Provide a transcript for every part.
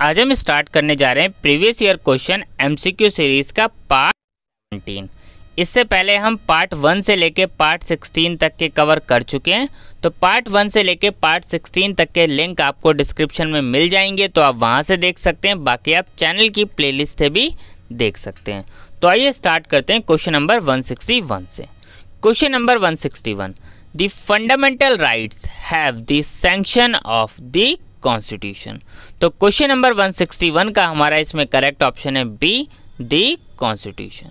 आज हम स्टार्ट करने जा रहे हैं previous year question MCQ series का पार्ट 17 इससे पहले हम पार्ट वन से लेके पार्ट सिक्सटीन तक के कवर कर चुके हैं तो पार्ट वन से लेके पार्ट सिक्सटीन तक के लिंक आपको डिस्क्रिप्शन में मिल जाएंगे तो आप वहां से देख सकते हैं बाकी आप चैनल की प्ले से भी देख सकते हैं तो आइए स्टार्ट करते हैं क्वेश्चन नंबर वन से question number one the fundamental rights have the of the constitution तो क्वेश्चन नंबर 161 का हमारा इसमें करेक्ट ऑप्शन है B the constitution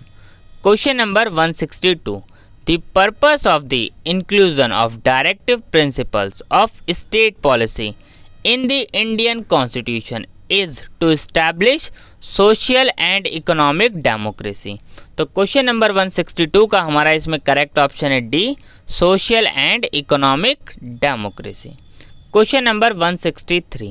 question number 162 sixty two purpose of the inclusion of directive principles of state policy in the Indian constitution is to establish social and economic democracy तो question number 162 का हमारा इसमें correct option है D social and economic democracy question number 163 three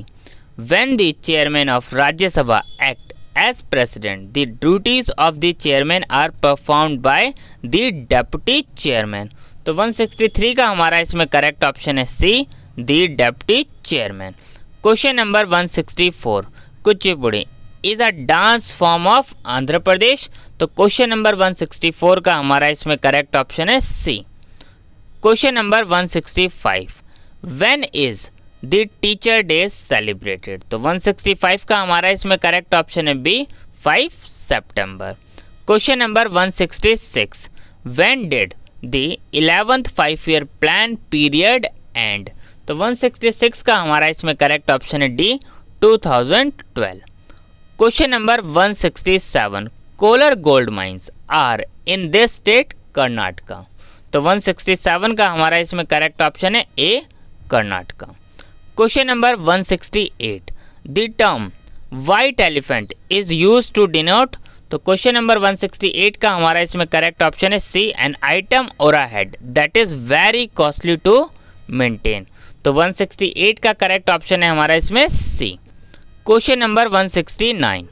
when the chairman of Rajya Sabha act as president the duties of the chairman are perform by the deputy chairman तो 163 का हमारा इसमें correct option है C the deputy chairman question number 164 Kuchipudi is a dance form of Andhra Pradesh तो question number 164 का हमारा इसमें correct option है C question number 165 when is the teacher day celebrated तो 165 का हमारा इसमें करेक्ट ऑप्शन है बी 5 सितंबर question number 166 when did the eleventh five year plan period end तो 166 का हमारा इसमें करेक्ट ऑप्शन है D 2012 question number 167 Kolar gold mines are in this state Karnataka तो 167 का हमारा इसमें करेक्ट ऑप्शन है A Karnataka. Question number 168. The term white elephant is use to denote तो क्वेश्चन नंबर 168 का हमारा इसमें करेक्ट ऑप्शन है सी एन आइटम और a head that is very costly to maintain तो 168 का करेक्ट ऑप्शन है हमारा इसमें C question number 169 nine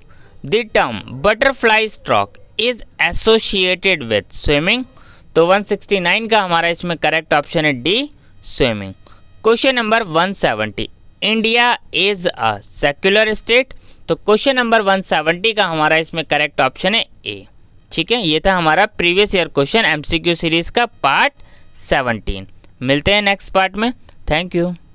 term butterfly stroke is associated with swimming तो 169 का हमारा इसमें करेक्ट ऑप्शन है D swimming question number 170 India is a secular state तो क्वेश्चन नंबर 170 का हमारा इसमें करेक्ट ऑप्शन है ए ठीक है ये था हमारा previous year question MCQ series का पार्ट 17 मिलते हैं नेक्स्ट पार्ट में थैंक यू